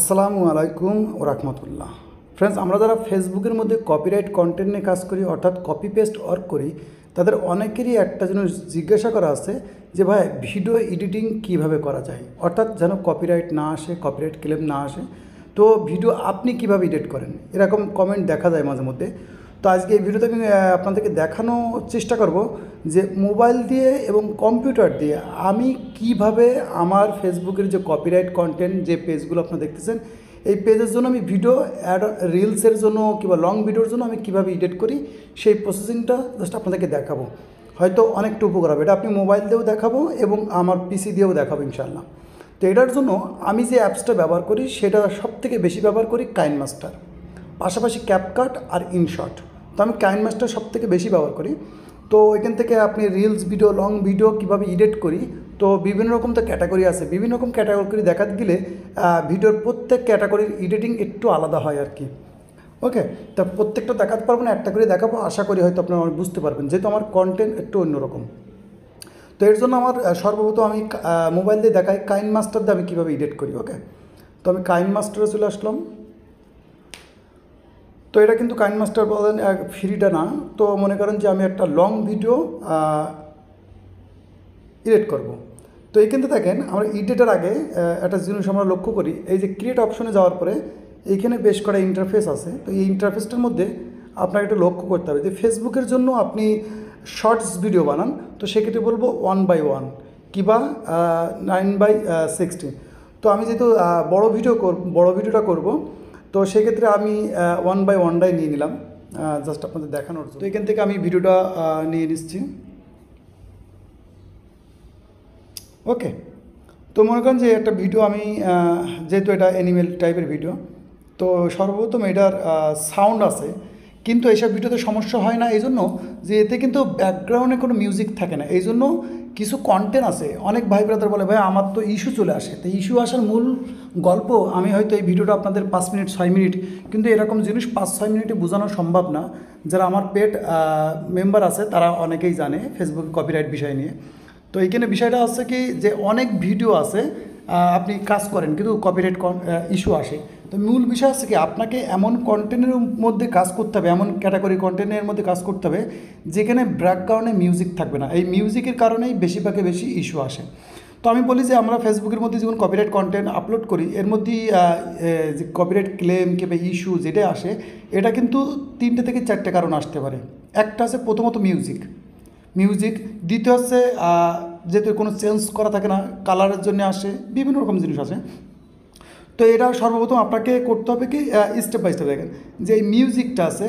আসসালামু আলাইকুম ও রাহমাতুল্লাহ ফ্রেন্ডস আমরা যারা ফেসবুকের মধ্যে কপিরাইট কন্টেন্ট নিয়ে কাজ করি অর্থাৎ কপি পেস্ট ওয়ার্ক করি তাদের অনেকেরই একটা যেন জিজ্ঞাসা করা আছে যে ভাই ভিডিও এডিটিং কিভাবে করা যায় অর্থাৎ যেন কপিরাইট না আসে কপিরাইট ক্লেম না আসে তো ভিডিও আপনি কিভাবে এডিট করেন এরকম কমেন্ট দেখা যায় মাঝে মধ্যে তো আজকে এই ভিডিওতে আমি আপনাদেরকে দেখানোর চেষ্টা করব যে মোবাইল দিয়ে এবং কম্পিউটার দিয়ে আমি কিভাবে আমার ফেসবুকের যে কপিরাইট কন্টেন্ট যে পেজগুলো আপনারা দেখতেছেন এই পেজের জন্য আমি ভিডিও অ্যাড রিলসের জন্য কিংবা লং ভিডিওর জন্য আমি কিভাবে এডিট করি সেই প্রসেসিংটা জাস্ট আপনাদেরকে দেখাবো হয়তো অনেকটা উপকার হবে এটা আপনি মোবাইল দিয়েও দেখাবো এবং আমার পিসি দিয়েও দেখাবো ইনশাল্লাহ তো এটার জন্য আমি যে অ্যাপসটা ব্যবহার করি সেটা সবথেকে বেশি ব্যবহার করি কাইন মাস্টার পাশাপাশি ক্যাপকাট আর ইনশট তো আমি কাইন মাস্টার সব থেকে বেশি ব্যবহার করি তো এখান থেকে আপনি রিলস ভিডিও লং ভিডিও কীভাবে এডিট করি তো বিভিন্ন রকম তো ক্যাটাগরি আছে বিভিন্ন রকম ক্যাটাগরি দেখাতে গেলে ভিডিওর প্রত্যেক ক্যাটাগরির এডিটিং একটু আলাদা হয় আর কি ওকে তা প্রত্যেকটা দেখাতে পারবো না একটা করে দেখাবো আশা করি হয়তো আপনারা বুঝতে পারবেন যেহেতু আমার কন্টেন্ট একটু অন্যরকম তো এর জন্য আমার সর্বপ্রথম আমি মোবাইল দিয়ে দেখাই কাইন মাস্টার দিয়ে আমি কীভাবে এডিট করি ওকে তো আমি কাইন মাস্টারে চলে আসলাম তো এটা কিন্তু কাইন মাস্টার বলেন ফ্রিটা না তো মনে করেন যে আমি একটা লং ভিডিও ইডিট করব। তো এখানে দেখেন আমরা ইডিটের আগে একটা জিনিস আমরা লক্ষ্য করি এই যে ক্রিয়েট অপশনে যাওয়ার পরে এইখানে বেশ কটা ইন্টারফেস আছে তো এই ইন্টারফেসটার মধ্যে আপনাকে একটু লক্ষ্য করতে হবে যে ফেসবুকের জন্য আপনি শর্টস ভিডিও বানান তো সেক্ষেত্রে বলবো ওয়ান বাই ওয়ান কিবা নাইন বাই সিক্সটি তো আমি যেহেতু বড় ভিডিও কর বড় ভিডিওটা করব তো সেক্ষেত্রে আমি ওয়ান বাই ওয়ানটাই নিয়ে নিলাম জাস্ট আপনাদের দেখানোর তো এখান থেকে আমি ভিডিওটা নিয়ে নিচ্ছি ওকে তো মনে করেন যে একটা ভিডিও আমি যেহেতু এটা অ্যানিমেল টাইপের ভিডিও তো সর্বপ্রথম এটার সাউন্ড আছে কিন্তু এইসব ভিডিওতে সমস্যা হয় না এই জন্য যে এতে কিন্তু ব্যাকগ্রাউন্ডে কোনো মিউজিক থাকে না এই জন্য কিছু কন্টেন্ট আছে অনেক ভাই ব্রাদার বলে ভাই আমার তো ইস্যু চলে আসে তো ইস্যু আসার মূল গল্প আমি হয়তো এই ভিডিওটা আপনাদের পাঁচ মিনিট ছয় মিনিট কিন্তু এরকম জিনিস পাঁচ ছয় মিনিটে বোঝানো সম্ভব না যারা আমার পেট মেম্বার আছে তারা অনেকেই জানে ফেসবুকে কপিরাইট বিষয় নিয়ে তো এইখানে বিষয়টা হচ্ছে কি যে অনেক ভিডিও আছে আপনি কাজ করেন কিন্তু কপিরাইট ইস্যু আসে তো মূল বিষয় হচ্ছে কি আপনাকে এমন কন্টেন্টের মধ্যে কাজ করতে হবে এমন ক্যাটাগরি কন্টেন্টের মধ্যে কাজ করতে হবে যেখানে ব্যাকগ্রাউন্ডে মিউজিক থাকবে না এই মিউজিকের কারণেই বেশিরভাগে বেশি ইস্যু আসে তো আমি বলি যে আমরা ফেসবুকের মধ্যে যখন কপিরাইট কন্টেন্ট আপলোড করি এর মধ্যেই যে কপিরাইট ক্লেম কিংবা ইস্যু যেটা আসে এটা কিন্তু তিনটে থেকে চারটে কারণ আসতে পারে একটা হচ্ছে প্রথমত মিউজিক মিউজিক দ্বিতীয় হচ্ছে যেহেতু কোনো চেঞ্জ করা থাকে না কালারের জন্য আসে বিভিন্ন রকম জিনিস আছে তো এটা সর্বপ্রথম আপনাকে করতে হবে কি স্টেপ বাই স্টেপ দেখেন যে এই মিউজিকটা আছে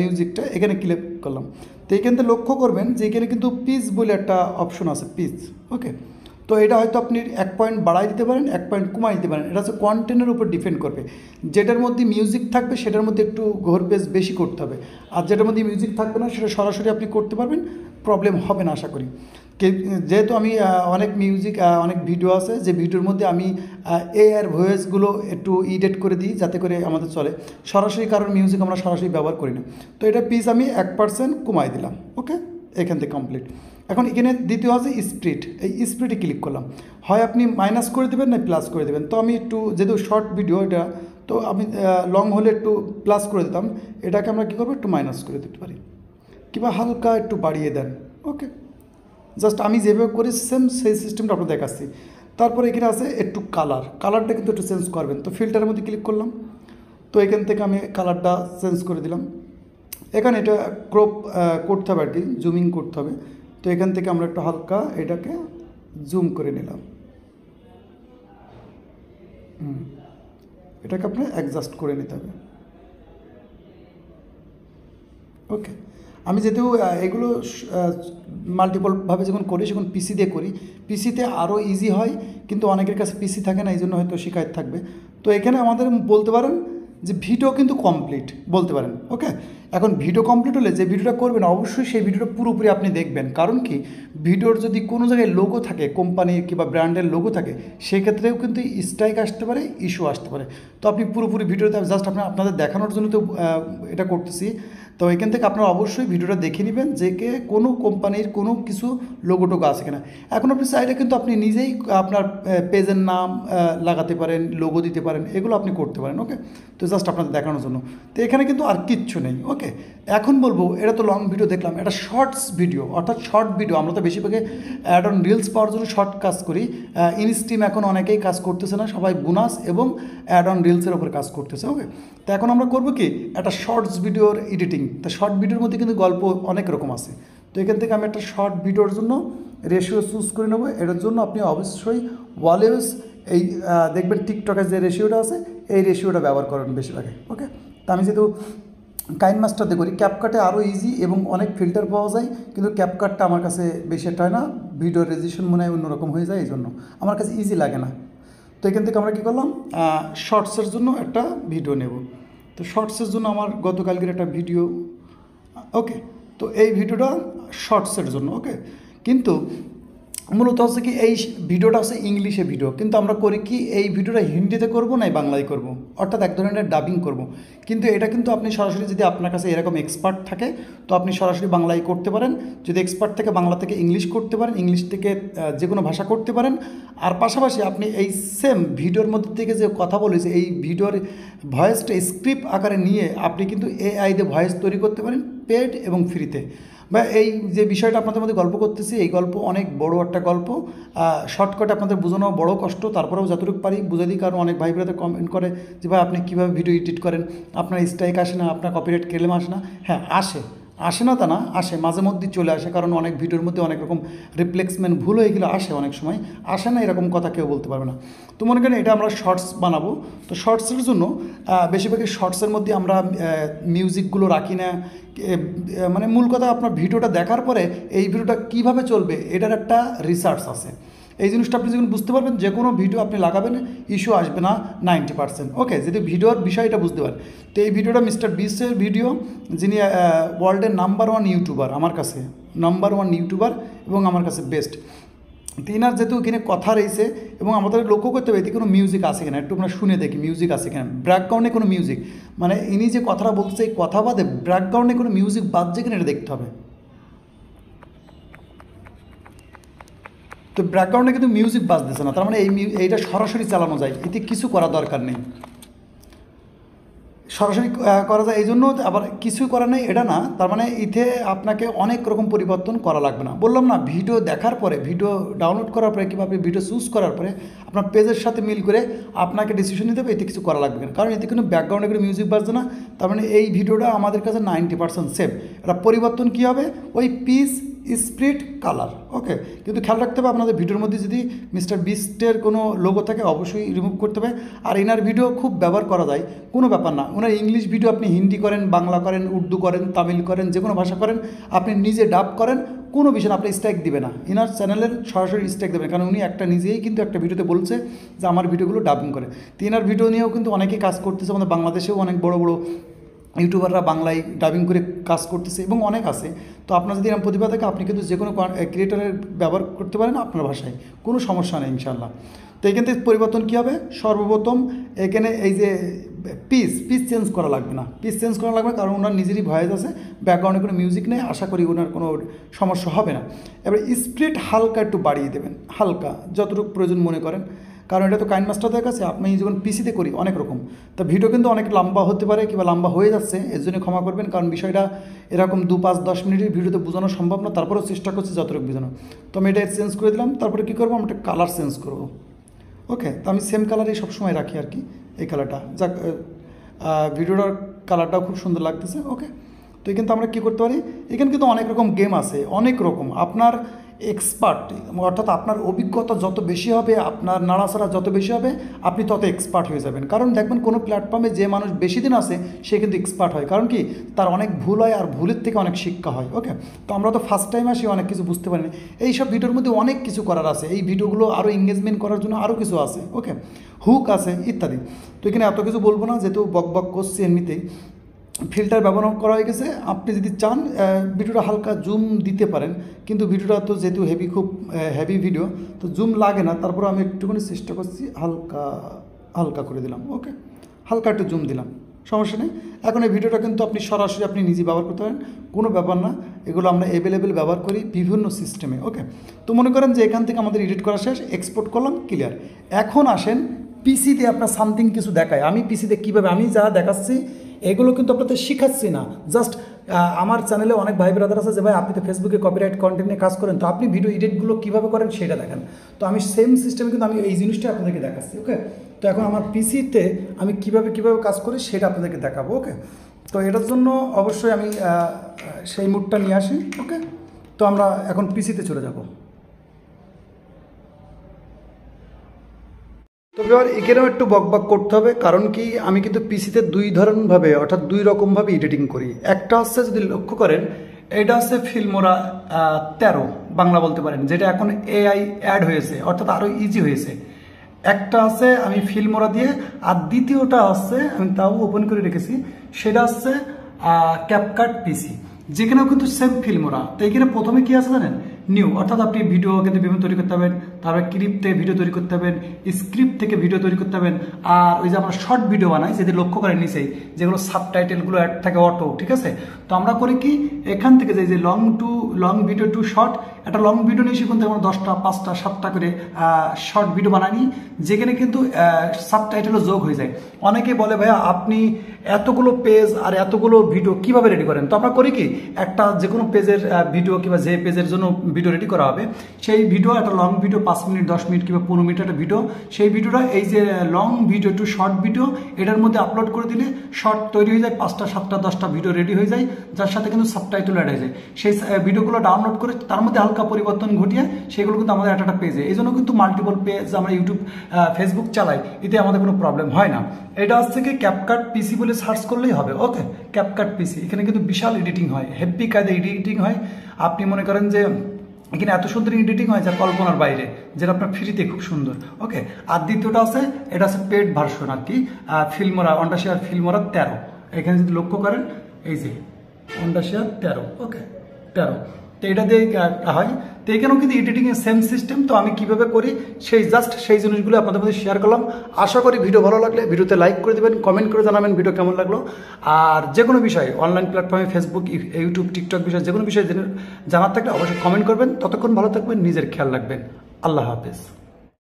মিউজিকটা এখানে ক্লিক করলাম তো এখান থেকে লক্ষ্য করবেন যে এখানে কিন্তু পিচ বলে একটা অপশন আছে পিচ ওকে তো এটা হয়তো আপনি এক পয়েন্ট বাড়াই দিতে পারেন এক পয়েন্ট কমাই দিতে পারেন এটা হচ্ছে কন্টেন্টের উপর ডিপেন্ড করবে যেটার মধ্যে মিউজিক থাকবে সেটার মধ্যে একটু ঘোর পেস বেশি করতে হবে আর যেটার মধ্যে মিউজিক থাকবে না সেটা সরাসরি আপনি করতে পারবেন প্রবলেম হবে না আশা করি যেহেতু আমি অনেক মিউজিক অনেক ভিডিও আছে যে ভিডিওর মধ্যে আমি এ আর ভয়েসগুলো একটু ইডিট করে দিই যাতে করে আমাদের চলে সরাসরি কারণ মিউজিক আমরা সরাসরি ব্যবহার করি না তো এটা পিস আমি এক পার্সেন্ট কমাই দিলাম ওকে এখান থেকে কমপ্লিট এখন এখানে দ্বিতীয় আছে স্প্রিট এই স্প্রিটে ক্লিক করলাম হয় আপনি মাইনাস করে দেবেন না প্লাস করে দেবেন তো আমি একটু যেহেতু শর্ট ভিডিও এটা তো আমি লং হলে একটু প্লাস করে দিতাম এটাকে আমরা কী করবো একটু মাইনাস করে দিতে পারি কিংবা হালকা একটু বাড়িয়ে দেন ওকে জাস্ট আমি যেভাবে করি সেম সেই সিস্টেমটা আপনাদের দেখাচ্ছি তারপর এখানে আছে একটু কালার কালারটা কিন্তু একটু চেঞ্জ করবেন তো ফিল্টারের মধ্যে ক্লিক করলাম তো এখান থেকে আমি কালারটা চেঞ্জ করে দিলাম এখানে এটা ক্রপ করতে হবে আর কি জুমিং করতে হবে তো এখান থেকে আমরা একটু হালকা এটাকে জুম করে নিলাম এটাকে আপনার অ্যাডজাস্ট করে নিতে হবে ওকে আমি যেহেতু এগুলো মাল্টিপলভাবে যখন করি যখন পিসি দিয়ে করি পিসিতে আরও ইজি হয় কিন্তু অনেকের কাছে পিসি থাকে না এই জন্য হয়তো শিকায়ত থাকবে তো এখানে আমাদের বলতে পারেন যে ভিডিও কিন্তু কমপ্লিট বলতে পারেন ওকে এখন ভিডিও কমপ্লিট হলে যে ভিডিওটা করবেন অবশ্যই সেই ভিডিওটা পুরোপুরি আপনি দেখবেন কারণ কি ভিডিওর যদি কোনো জায়গায় লোগো থাকে কোম্পানির কিংবা ব্র্যান্ডের লোগো থাকে সেক্ষেত্রেও কিন্তু স্ট্রাইক আসতে পারে ইস্যু আসতে পারে তো আপনি পুরোপুরি ভিডিওতে জাস্ট আপনার আপনাদের দেখানোর জন্য তো এটা করতেছি তো এখান থেকে আপনারা অবশ্যই ভিডিওটা দেখে নেবেন যে কে কোনো কোম্পানির কোনো কিছু লোগো টোগো আছে কিনা এখন আপনি চাইলে কিন্তু আপনি নিজেই আপনার পেজের নাম লাগাতে পারেন লোগো দিতে পারেন এগুলো আপনি করতে পারেন ওকে তো জাস্ট আপনাদের দেখানোর জন্য তো এখানে কিন্তু আর কিচ্ছু নেই ওকে ওকে এখন বলবো এটা তো লং ভিডিও দেখলাম এটা শর্টস ভিডিও অর্থাৎ শর্ট ভিডিও আমরা তো বেশিরভাগে অ্যাড অন রিলস পাওয়ার জন্য শর্ট কাজ করি ইনস্টিম এখন অনেকেই কাজ করতেছে না সবাই বোনাস এবং অ্যাড অন রিলসের ওপর কাজ করতেছে ওকে তো এখন আমরা করবো কি একটা শর্টস ভিডিওর এডিটিং তা শর্ট ভিডিওর মধ্যে কিন্তু গল্প অনেক রকম আছে তো এখান থেকে আমি একটা শর্ট ভিডিওর জন্য রেশিও চুজ করে নেবো এটার জন্য আপনি অবশ্যই ওয়ালেস এই দেখবেন টিকটকের যে রেশিওটা আছে এই রেশিওটা ব্যবহার করেন বেশিরভাগে ওকে তা আমি যেহেতু কাইন মাস্টারতে করি ক্যাপকাটে আরও ইজি এবং অনেক ফিল্টার পাওয়া যায় কিন্তু ক্যাপকাটটা আমার কাছে বেশি একটা হয় না ভিডিও রেজিস্ট্রেশন মনে হয় অন্যরকম হয়ে যায় এই জন্য আমার কাছে ইজি লাগে না তো এখান থেকে আমরা কী করলাম শর্টসের জন্য একটা ভিডিও নেব তো শর্টসের জন্য আমার গতকালকের একটা ভিডিও ওকে তো এই ভিডিওটা শর্টসের জন্য ওকে কিন্তু মূলত হচ্ছে কি এই ভিডিওটা হচ্ছে ইংলিশে ভিডিও কিন্তু আমরা করি কি এই ভিডিওটা হিন্দিতে করব না বাংলায় করব। অর্থাৎ এক ধরনের ডাবিং করব। কিন্তু এটা কিন্তু আপনি সরাসরি যদি আপনার কাছে এরকম এক্সপার্ট থাকে তো আপনি সরাসরি বাংলায় করতে পারেন যদি এক্সপার্ট থেকে বাংলা থেকে ইংলিশ করতে পারেন ইংলিশ থেকে যে কোনো ভাষা করতে পারেন আর পাশাপাশি আপনি এই সেম ভিডিওর মধ্যে থেকে যে কথা বলেছে এই ভিডিওর ভয়েসটা স্ক্রিপ্ট আকারে নিয়ে আপনি কিন্তু এআই দিয়ে ভয়েস তৈরি করতে পারেন পেড এবং ফ্রিতে বা এই যে বিষয়টা আপনাদের মধ্যে গল্প করতেছি এই গল্প অনেক বড় একটা গল্প শর্টকাট আপনাদের বোঝানো বড় কষ্ট তারপরেও যতটুকু পারি বুঝে দিই কারণ অনেক ভাই বোনেরা কমেন্ট করে যে ভাই আপনি কীভাবে ভিডিও এডিট করেন আপনার স্ট্রাইক আসে না আপনার কপিরাইট ক্লেম আসে না হ্যাঁ আসে আসে না তা না আসে মাঝে মধ্যেই চলে আসে কারণ অনেক ভিডিওর মধ্যে অনেক রকম রিপ্লেক্সমেন্ট ভুল হয়ে গেলে আসে অনেক সময় আসে না এরকম কথা কেউ বলতে পারবে না তো মনে করেন এটা আমরা শর্টস বানাবো তো শর্টসের জন্য বেশিরভাগই শর্টসের মধ্যে আমরা মিউজিকগুলো রাখি না মানে মূল কথা আপনার ভিডিওটা দেখার পরে এই ভিডিওটা কিভাবে চলবে এটার একটা রিসার্চ আছে এই জিনিসটা আপনি যখন বুঝতে পারবেন যে কোনো ভিডিও আপনি লাগাবেন ইস্যু আসবে না নাইনটি পার্সেন্ট ওকে যদি ভিডিওর বিষয়টা বুঝতে পারেন তো এই ভিডিওটা মিস্টার বিশ্বের ভিডিও যিনি ওয়ার্ল্ডের নাম্বার ওয়ান ইউটিউবার আমার কাছে নাম্বার ওয়ান ইউটিউবার এবং আমার কাছে বেস্ট তিনার যেহেতু এখানে কথা রয়েছে এবং আমাদের লক্ষ্য করতে হবে এতে কোনো মিউজিক আছে কিনা একটু আমরা শুনে দেখি মিউজিক আছে কিনা ব্যাকগ্রাউন্ডে কোনো মিউজিক মানে ইনি যে কথাটা বলতে এই কথা বাদে ব্যাকগ্রাউন্ডে কোনো মিউজিক যে কিনা এটা দেখতে হবে তো ব্যাকগ্রাউন্ডে কিন্তু মিউজিক বাজতেছে না তার মানে এই এইটা সরাসরি চালানো যায় এতে কিছু করা দরকার নেই সরাসরি করা যায় এই জন্য আবার কিছু করা নেই এটা না তার মানে ইতে আপনাকে অনেক রকম পরিবর্তন করা লাগবে না বললাম না ভিডিও দেখার পরে ভিডিও ডাউনলোড করার পরে কিংবা আপনি ভিডিও চুজ করার পরে আপনার পেজের সাথে মিল করে আপনাকে ডিসিশন নিতে হবে এতে কিছু করা লাগবে না কারণ এতে কোনো ব্যাকগ্রাউন্ডে কোনো মিউজিক বাজছে না তার মানে এই ভিডিওটা আমাদের কাছে নাইনটি পার্সেন্ট সেফ এটা পরিবর্তন কী হবে ওই পিস স্প্রিট কালার ওকে কিন্তু খেয়াল রাখতে হবে আপনাদের ভিডিওর মধ্যে যদি মিস্টার বিস্টের কোনো লোগো থাকে অবশ্যই রিমুভ করতে হবে আর এনার ভিডিও খুব ব্যবহার করা যায় কোনো ব্যাপার না ওনার ইংলিশ ভিডিও আপনি হিন্দি করেন বাংলা করেন উর্দু করেন তামিল করেন যে কোনো ভাষা করেন আপনি নিজে ডাব করেন কোনো বিষয় না আপনি স্ট্রাইক দেবে না এনার চ্যানেলের সরাসরি স্ট্রাইক দেবেন কারণ উনি একটা নিজেই কিন্তু একটা ভিডিওতে বলছে যে আমার ভিডিওগুলো ডাবিং করে তো এনার ভিডিও নিয়েও কিন্তু অনেকেই কাজ করতেছে আমাদের বাংলাদেশেও অনেক বড় বড় ইউটিউবাররা বাংলায় ডাবিং করে কাজ করতেছে এবং অনেক আছে তো আপনার যদি এরকম প্রতিভা থাকে আপনি কিন্তু যে কোনো ক্রিয়েটারের ব্যবহার করতে পারেন আপনার ভাষায় কোনো সমস্যা নেই ইনশাল্লাহ তো এখান থেকে পরিবর্তন কী হবে সর্বপ্রথম এখানে এই যে পিস পিস চেঞ্জ করা লাগবে না পিস চেঞ্জ করা লাগবে কারণ ওনার নিজেরই ভয়েস আছে ব্যাকগ্রাউন্ডে কোনো মিউজিক নেই আশা করি ওনার কোনো সমস্যা হবে না এবার স্প্রিট হালকা একটু বাড়িয়ে দেবেন হালকা যতটুকু প্রয়োজন মনে করেন কারণ এটা তো কাইন মাস্টারদের কাছে আপনি যখন পিসিতে করি অনেক রকম তো ভিডিও কিন্তু অনেক লম্বা হতে পারে কিংবা লম্বা হয়ে যাচ্ছে এর জন্য ক্ষমা করবেন কারণ বিষয়টা এরকম দু পাঁচ দশ মিনিটের ভিডিওতে বোঝানো সম্ভব না তারপরেও চেষ্টা করছি যতটুকু বোঝানো তো আমি এটা চেঞ্জ করে দিলাম তারপরে কী করবো আমি একটা কালার চেঞ্জ করব ওকে তো আমি সেম কালারই সবসময় রাখি আর কি এই কালারটা যাক ভিডিওটার কালারটাও খুব সুন্দর লাগতেছে ওকে তো কিন্তু আমরা কী করতে পারি এখানে কিন্তু অনেক রকম গেম আছে অনেক রকম আপনার এক্সপার্ট অর্থাৎ আপনার অভিজ্ঞতা যত বেশি হবে আপনার নাড়াচাড়া যত বেশি হবে আপনি তত এক্সপার্ট হয়ে যাবেন কারণ দেখবেন কোনো প্ল্যাটফর্মে যে মানুষ বেশি দিন আসে সে কিন্তু এক্সপার্ট হয় কারণ কি তার অনেক ভুল হয় আর ভুলের থেকে অনেক শিক্ষা হয় ওকে তো আমরা তো ফার্স্ট টাইম আসি অনেক কিছু বুঝতে পারি না এইসব ভিডিওর মধ্যে অনেক কিছু করার আছে এই ভিডিওগুলো আরও এঙ্গেজমেন্ট করার জন্য আরও কিছু আছে ওকে হুক আছে ইত্যাদি তো এখানে এত কিছু বলবো না যেহেতু বক বক করছি এমনিতেই ফিল্টার ব্যবহার করা হয়ে গেছে আপনি যদি চান ভিডিওটা হালকা জুম দিতে পারেন কিন্তু ভিডিওটা তো যেহেতু হেভি খুব হেভি ভিডিও তো জুম লাগে না তারপর আমি একটুখানি চেষ্টা করছি হালকা হালকা করে দিলাম ওকে হালকা একটু জুম দিলাম সমস্যা নেই এখন এই ভিডিওটা কিন্তু আপনি সরাসরি আপনি নিজে ব্যবহার করতে পারেন কোনো ব্যাপার না এগুলো আমরা অ্যাভেলেবেল ব্যবহার করি বিভিন্ন সিস্টেমে ওকে তো মনে করেন যে এখান থেকে আমাদের এডিট করা শেষ এক্সপোর্ট করলাম ক্লিয়ার এখন আসেন পিসিতে আপনার সামথিং কিছু দেখায় আমি পিসিতে কীভাবে আমি যা দেখাচ্ছি এগুলো কিন্তু আপনাদের শিখাচ্ছি না জাস্ট আমার চ্যানেলে অনেক ভাই ব্রাদার আছে যে ভাই আপনি তো ফেসবুকে কপিরাইট কন্টেন্ট নিয়ে কাজ করেন তো আপনি ভিডিও এডিটগুলো কীভাবে করেন সেটা দেখেন তো আমি সেম সিস্টেমে কিন্তু আমি এই জিনিসটা আপনাদেরকে দেখাচ্ছি ওকে তো এখন আমার পিসিতে আমি কিভাবে কিভাবে কাজ করি সেটা আপনাদেরকে দেখাবো ওকে তো এটার জন্য অবশ্যই আমি সেই মুডটা নিয়ে আসি ওকে তো আমরা এখন পিসিতে চলে যাবো তবে আর এখানেও একটু বকবক করতে হবে কারণ কি আমি কিন্তু পিসিতে দুই ধরনভাবে অর্থাৎ দুই রকমভাবে এডিটিং করি একটা হচ্ছে যদি লক্ষ্য করেন এটা হচ্ছে ফিল্মোরা তেরো বাংলা বলতে পারেন যেটা এখন এআই অ্যাড হয়েছে অর্থাৎ আরও ইজি হয়েছে একটা আছে আমি ফিল্মোরা দিয়ে আর দ্বিতীয়টা আছে আমি তাও ওপেন করে রেখেছি সেটা হচ্ছে ক্যাপকাট পিসি যেখানেও কিন্তু সেম ফিল্মোরা তো এখানে প্রথমে কি আছে জানেন নিউ অর্থাৎ আপনি ভিডিও কিন্তু বিভিন্ন তৈরি করতে হবেন তারপরে ক্লিপ থেকে ভিডিও তৈরি করতে হবেন স্ক্রিপ্ট থেকে ভিডিও তৈরি করতে হবেন আর ওই যে আমরা শর্ট ভিডিও বানাই যদি লক্ষ্য করেন নিচেই যেগুলো সাবটাইটেলগুলো অ্যাড থাকে অটো ঠিক আছে তো আমরা করি কি এখান থেকে যে long to long video to short একটা লং ভিডিও নিয়ে কিন্তু আমরা দশটা পাঁচটা সাতটা করে শর্ট ভিডিও বানাই নিই যেখানে কিন্তু সাবটাইটেলও যোগ হয়ে যায় অনেকে বলে ভাইয়া আপনি এতগুলো পেজ আর এতগুলো ভিডিও কিভাবে রেডি করেন তো আমরা করি কি একটা যে কোনো পেজের ভিডিও কিংবা যে পেজের জন্য ভিডিও রেডি করা হবে সেই ভিডিও একটা লং ভিডিও পাঁচ মিনিট দশ মিনিট কিংবা পনেরো মিনিট একটা ভিডিও সেই ভিডিওটা এই যে long video to short video এটার মধ্যে আপলোড করে দিলে শর্ট তৈরি হয়ে যায় পাঁচটা সাতটা দশটা ভিডিও রেডি হয়ে যায় যার সাথে কিন্তু সাবটাইটেল অ্যাড হয়ে যায় সেই ভিডিওগুলো ডাউনলোড করে তার মধ্যে হালকা পরিবর্তন ঘটিয়ে সেগুলো কিন্তু আমাদের একটা একটা পেজে এই জন্য কিন্তু মাল্টিপল পেজ আমরা ইউটিউব ফেসবুক চালাই এতে আমাদের কোনো প্রবলেম হয় না এটা হচ্ছে কি ক্যাপকাট পিসি বলে সার্চ করলেই হবে ওকে ক্যাপকাট পিসি এখানে কিন্তু বিশাল এডিটিং হয় হ্যাপি কায়দা এডিটিং হয় আপনি মনে করেন যে এখানে এত সুন্দর এডিটিং হয় যা কল্পনার বাইরে যেটা আপনার ফ্রিতে খুব সুন্দর ওকে আর দ্বিতীয়টা আছে এটা আছে পেড ভার্সন আর কি ফিল্মরা অন্ডাশিয়ার ফিল্মরা তেরো এখানে যদি লক্ষ্য করেন এই যে অন্ডাশিয়ার তেরো ওকে তেরো তো এটা দিয়ে একটা হয় তো এখানেও কিন্তু এডিটিংয়ের সেম সিস্টেম তো আমি কিভাবে করি সেই জাস্ট সেই জিনিসগুলো আপনাদের মধ্যে শেয়ার করলাম আশা করি ভিডিও ভালো লাগলে ভিডিওতে লাইক করে দেবেন কমেন্ট করে জানাবেন ভিডিও কেমন লাগলো আর যে কোনো বিষয়ে অনলাইন প্ল্যাটফর্মে ফেসবুক ইউটিউব টিকটক বিষয়ে যে কোনো বিষয়ে জানার থাকলে অবশ্যই কমেন্ট করবেন ততক্ষণ ভালো থাকবেন নিজের খেয়াল রাখবেন আল্লাহ হাফেজ